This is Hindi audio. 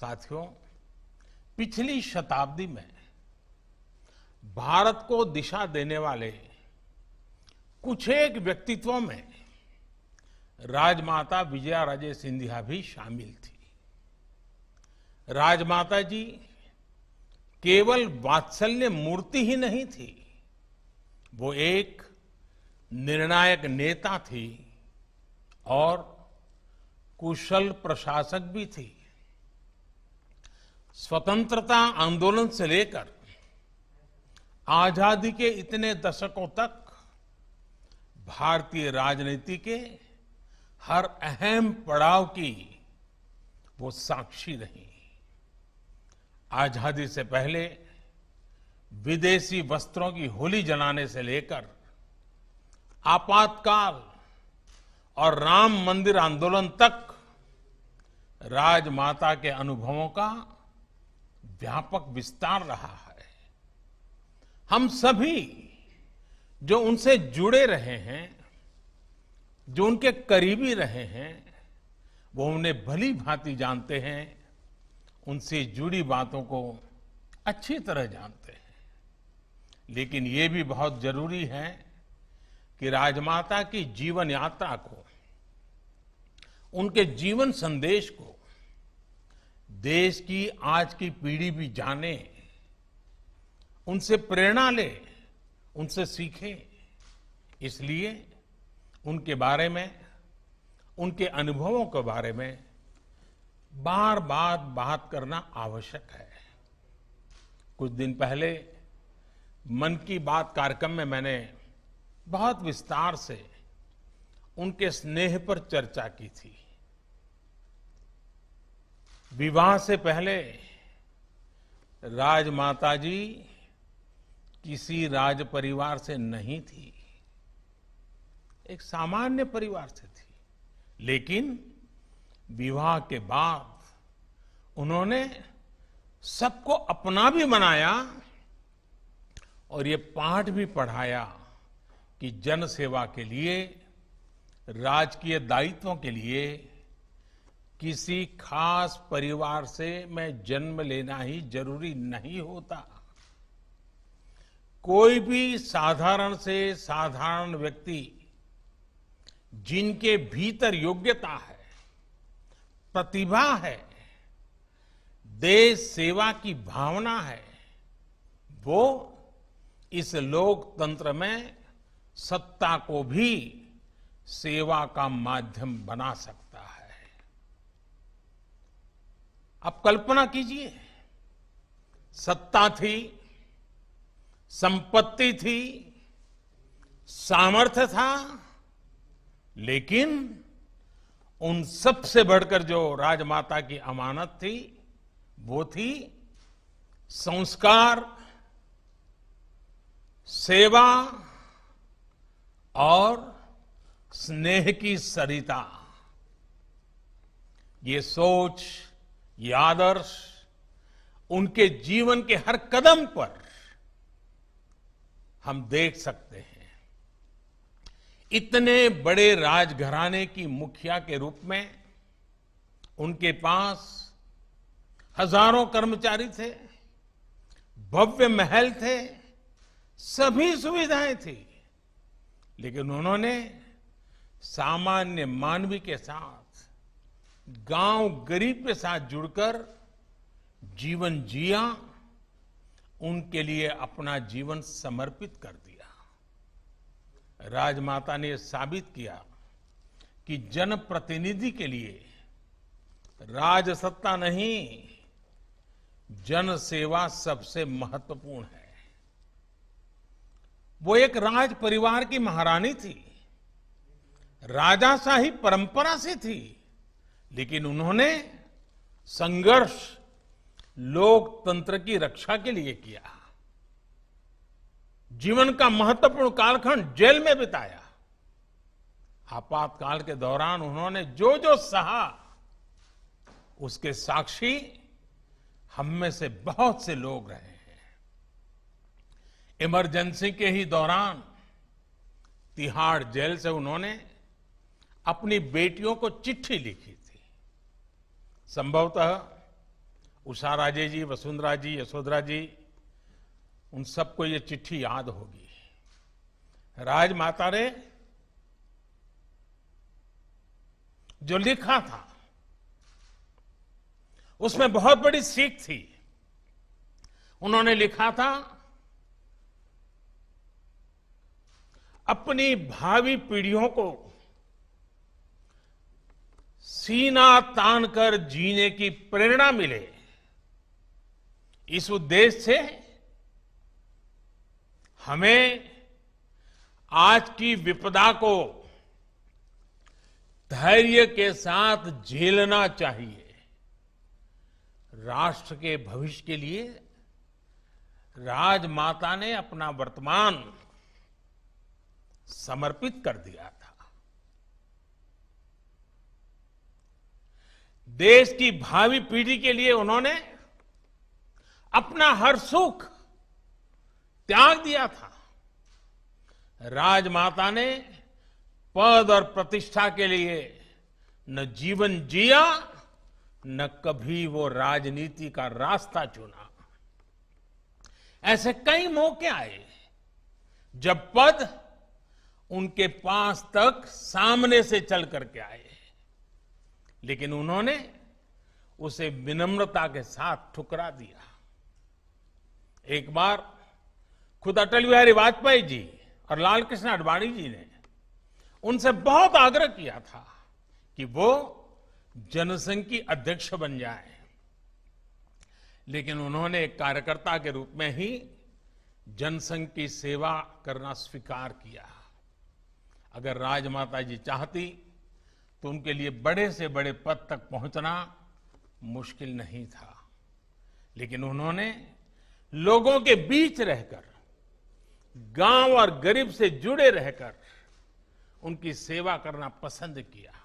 साथियों पिछली शताब्दी में भारत को दिशा देने वाले कुछ एक व्यक्तित्वों में राजमाता विजया राजे सिंधिया भी शामिल थी राजमाता जी केवल वात्सल्य मूर्ति ही नहीं थी वो एक निर्णायक नेता थी और कुशल प्रशासक भी थी स्वतंत्रता आंदोलन से लेकर आजादी के इतने दशकों तक भारतीय राजनीति के हर अहम पड़ाव की वो साक्षी रही आजादी से पहले विदेशी वस्त्रों की होली जलाने से लेकर आपातकाल और राम मंदिर आंदोलन तक राजमाता के अनुभवों का व्यापक विस्तार रहा है हम सभी जो उनसे जुड़े रहे हैं जो उनके करीबी रहे हैं वो उन्हें भली भांति जानते हैं उनसे जुड़ी बातों को अच्छी तरह जानते हैं लेकिन ये भी बहुत जरूरी है कि राजमाता की जीवन यात्रा को उनके जीवन संदेश को देश की आज की पीढ़ी भी जाने उनसे प्रेरणा ले उनसे सीखे इसलिए उनके बारे में उनके अनुभवों के बारे में बार बार बात करना आवश्यक है कुछ दिन पहले मन की बात कार्यक्रम में मैंने बहुत विस्तार से उनके स्नेह पर चर्चा की थी विवाह से पहले राजमाता जी किसी राज परिवार से नहीं थी एक सामान्य परिवार से थी लेकिन विवाह के बाद उन्होंने सबको अपना भी बनाया और ये पाठ भी पढ़ाया कि जनसेवा के लिए राजकीय दायित्वों के लिए किसी खास परिवार से मैं जन्म लेना ही जरूरी नहीं होता कोई भी साधारण से साधारण व्यक्ति जिनके भीतर योग्यता है प्रतिभा है देश सेवा की भावना है वो इस लोकतंत्र में सत्ता को भी सेवा का माध्यम बना सकता आप कल्पना कीजिए सत्ता थी संपत्ति थी सामर्थ्य था लेकिन उन सबसे बढ़कर जो राजमाता की अमानत थी वो थी संस्कार सेवा और स्नेह की सरिता ये सोच ये आदर्श उनके जीवन के हर कदम पर हम देख सकते हैं इतने बड़े राजघराने की मुखिया के रूप में उनके पास हजारों कर्मचारी थे भव्य महल थे सभी सुविधाएं थी लेकिन उन्होंने सामान्य मानवी के साथ गांव गरीब के साथ जुड़कर जीवन जिया उनके लिए अपना जीवन समर्पित कर दिया राजमाता ने साबित किया कि जनप्रतिनिधि के लिए राजसत्ता नहीं जनसेवा सबसे महत्वपूर्ण है वो एक राज परिवार की महारानी थी राजाशाही परंपरा से थी लेकिन उन्होंने संघर्ष लोकतंत्र की रक्षा के लिए किया जीवन का महत्वपूर्ण कालखंड जेल में बिताया आपातकाल के दौरान उन्होंने जो जो सहा उसके साक्षी हम में से बहुत से लोग रहे हैं इमरजेंसी के ही दौरान तिहाड़ जेल से उन्होंने अपनी बेटियों को चिट्ठी लिखी संभवतः उषा राजे जी वसुंधरा जी यशोधरा जी उन सबको ये चिट्ठी याद होगी राजमाता ने जो लिखा था उसमें बहुत बड़ी सीख थी उन्होंने लिखा था अपनी भावी पीढ़ियों को सीना तान कर जीने की प्रेरणा मिले इस उद्देश्य से हमें आज की विपदा को धैर्य के साथ झेलना चाहिए राष्ट्र के भविष्य के लिए राजमाता ने अपना वर्तमान समर्पित कर दिया था देश की भावी पीढ़ी के लिए उन्होंने अपना हर सुख त्याग दिया था राजमाता ने पद और प्रतिष्ठा के लिए न जीवन जिया न कभी वो राजनीति का रास्ता चुना ऐसे कई मौके आए जब पद उनके पास तक सामने से चल करके आए लेकिन उन्होंने उसे विनम्रता के साथ ठुकरा दिया एक बार खुद अटल बिहारी वाजपेयी जी और लालकृष्ण अडवाणी जी ने उनसे बहुत आग्रह किया था कि वो जनसंघ की अध्यक्ष बन जाए लेकिन उन्होंने एक कार्यकर्ता के रूप में ही जनसंघ की सेवा करना स्वीकार किया अगर राजमाता जी चाहती तो उनके लिए बड़े से बड़े पद तक पहुंचना मुश्किल नहीं था लेकिन उन्होंने लोगों के बीच रहकर गांव और गरीब से जुड़े रहकर उनकी सेवा करना पसंद किया